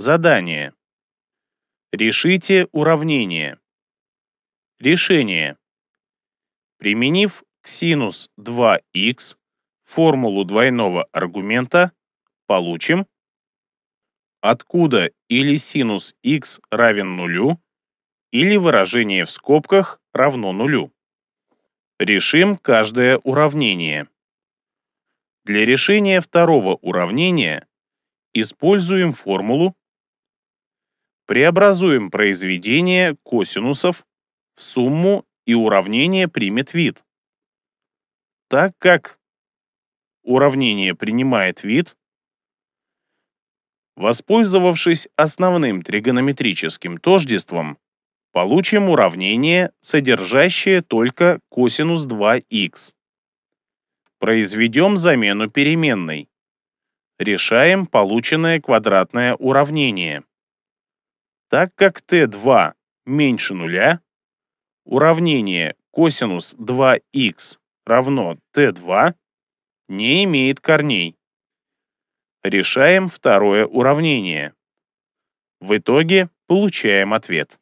Задание. Решите уравнение. Решение. Применив к синус 2х формулу двойного аргумента, получим откуда или синус x равен нулю, или выражение в скобках равно нулю. Решим каждое уравнение. Для решения второго уравнения используем формулу Преобразуем произведение косинусов в сумму и уравнение примет вид. Так как уравнение принимает вид, воспользовавшись основным тригонометрическим тождеством, получим уравнение, содержащее только косинус 2х. Произведем замену переменной. Решаем полученное квадратное уравнение. Так как t2 меньше нуля, уравнение косинус 2х равно t2 не имеет корней. Решаем второе уравнение. В итоге получаем ответ.